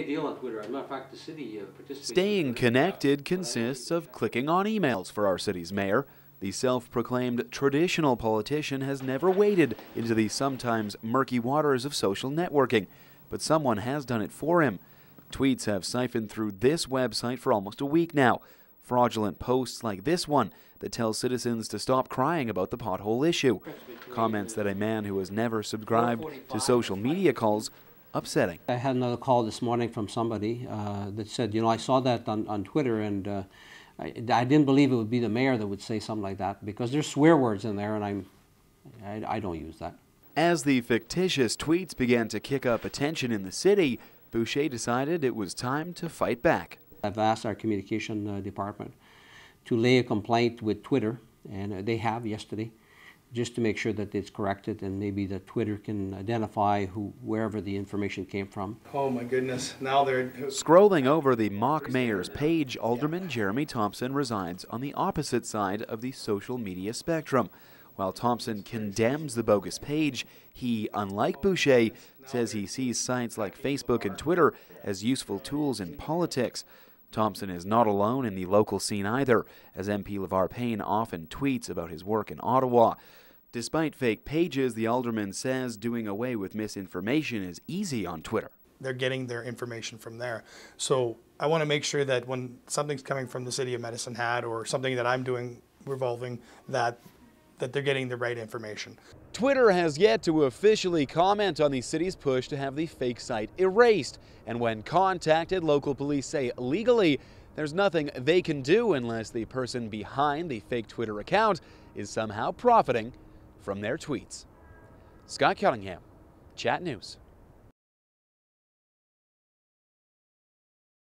big deal on Twitter. As a matter of fact, the city uh, participates. Staying connected consists of clicking on emails for our city's mayor. The self-proclaimed traditional politician has never waded into the sometimes murky waters of social networking, but someone has done it for him. Tweets have siphoned through this website for almost a week now. Fraudulent posts like this one that tell citizens to stop crying about the pothole issue. Comments that a man who has never subscribed to social media calls upsetting. I had another call this morning from somebody uh, that said, you know, I saw that on, on Twitter and uh, I, I, didn't believe it would be the mayor that would say something like that because there's swear words in there and I'm, I, I don't use that. As the fictitious tweets began to kick up attention in the city, Boucher decided it was time to fight back. I've asked our communication uh, department to lay a complaint with Twitter, and uh, they have yesterday just to make sure that it's corrected and maybe that Twitter can identify who wherever the information came from. Oh my goodness, now they're... Scrolling over the mock mayor's page, Alderman yeah. Jeremy Thompson resides on the opposite side of the social media spectrum. While Thompson condemns the bogus page, he, unlike Boucher, says he sees sites like Facebook and Twitter as useful tools in politics. Thompson is not alone in the local scene either, as MP LeVar Payne often tweets about his work in Ottawa. Despite fake pages, the alderman says doing away with misinformation is easy on Twitter. They're getting their information from there. So I want to make sure that when something's coming from the city of Medicine Hat or something that I'm doing revolving that that they're getting the right information. Twitter has yet to officially comment on the city's push to have the fake site erased. And when contacted, local police say legally there's nothing they can do unless the person behind the fake Twitter account is somehow profiting from their tweets. Scott Cunningham, Chat News.